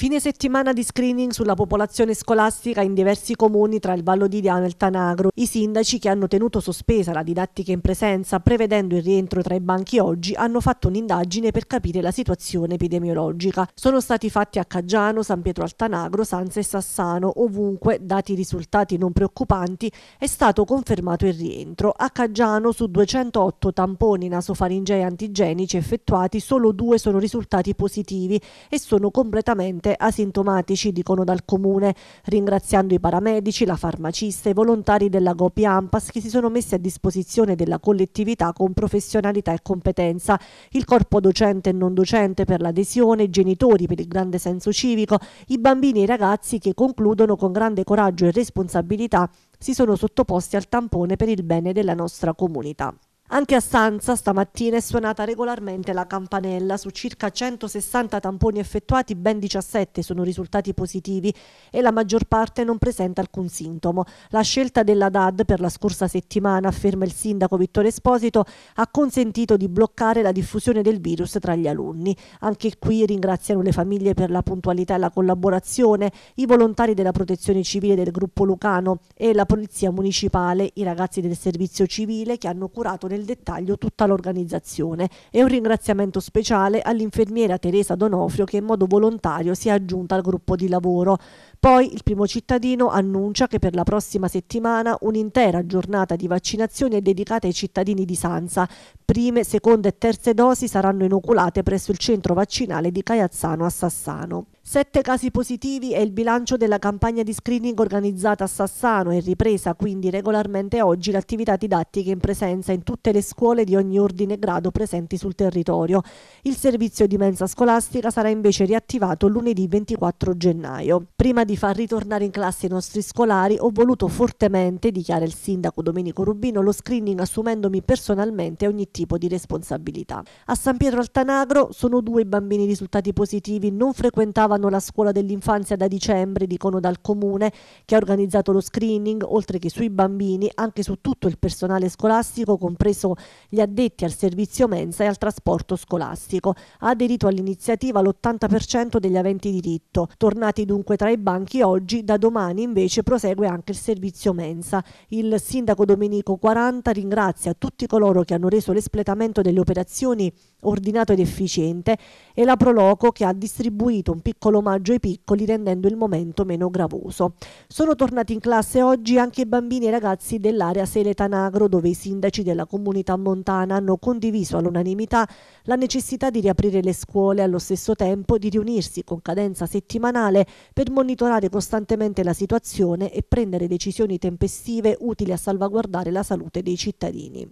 Fine settimana di screening sulla popolazione scolastica in diversi comuni tra il Vallo di Diano e il Tanagro. I sindaci che hanno tenuto sospesa la didattica in presenza, prevedendo il rientro tra i banchi oggi, hanno fatto un'indagine per capire la situazione epidemiologica. Sono stati fatti a Caggiano, San Pietro al Tanagro, Sanza e Sassano. Ovunque, dati i risultati non preoccupanti, è stato confermato il rientro. A Caggiano, su 208 tamponi nasofaringei antigenici effettuati, solo due sono risultati positivi e sono completamente paziente asintomatici, dicono dal comune, ringraziando i paramedici, la farmacista e i volontari della Gopi Ampas che si sono messi a disposizione della collettività con professionalità e competenza, il corpo docente e non docente per l'adesione, i genitori per il grande senso civico, i bambini e i ragazzi che concludono con grande coraggio e responsabilità si sono sottoposti al tampone per il bene della nostra comunità. Anche a Stanza stamattina è suonata regolarmente la campanella. Su circa 160 tamponi effettuati, ben 17 sono risultati positivi e la maggior parte non presenta alcun sintomo. La scelta della DAD per la scorsa settimana, afferma il sindaco Vittorio Esposito, ha consentito di bloccare la diffusione del virus tra gli alunni. Anche qui ringraziano le famiglie per la puntualità e la collaborazione, i volontari della protezione civile del gruppo Lucano e la polizia municipale, i ragazzi del servizio civile che hanno curato nel nel dettaglio tutta l'organizzazione e un ringraziamento speciale all'infermiera Teresa Donofrio che in modo volontario si è aggiunta al gruppo di lavoro. Poi il primo cittadino annuncia che per la prossima settimana un'intera giornata di vaccinazione è dedicata ai cittadini di Sansa prime, seconde e terze dosi saranno inoculate presso il centro vaccinale di Caiazzano a Sassano. Sette casi positivi è il bilancio della campagna di screening organizzata a Sassano e ripresa quindi regolarmente oggi l'attività didattica in presenza in tutte le scuole di ogni ordine e grado presenti sul territorio. Il servizio di mensa scolastica sarà invece riattivato lunedì 24 gennaio. Prima di far ritornare in classe i nostri scolari ho voluto fortemente, dichiara il sindaco Domenico Rubino, lo screening assumendomi personalmente ogni tipo tipo di responsabilità. A San Pietro Altanagro sono due i bambini risultati positivi, non frequentavano la scuola dell'infanzia da dicembre, dicono dal comune, che ha organizzato lo screening, oltre che sui bambini, anche su tutto il personale scolastico, compreso gli addetti al servizio mensa e al trasporto scolastico. Ha aderito all'iniziativa l'80% degli aventi diritto. Tornati dunque tra i banchi oggi, da domani invece prosegue anche il servizio mensa. Il sindaco Domenico 40 ringrazia tutti coloro che hanno reso le espletamento delle operazioni ordinato ed efficiente e la Proloco che ha distribuito un piccolo omaggio ai piccoli rendendo il momento meno gravoso. Sono tornati in classe oggi anche i bambini e i ragazzi dell'area Seletanagro dove i sindaci della comunità montana hanno condiviso all'unanimità la necessità di riaprire le scuole e allo stesso tempo di riunirsi con cadenza settimanale per monitorare costantemente la situazione e prendere decisioni tempestive utili a salvaguardare la salute dei cittadini.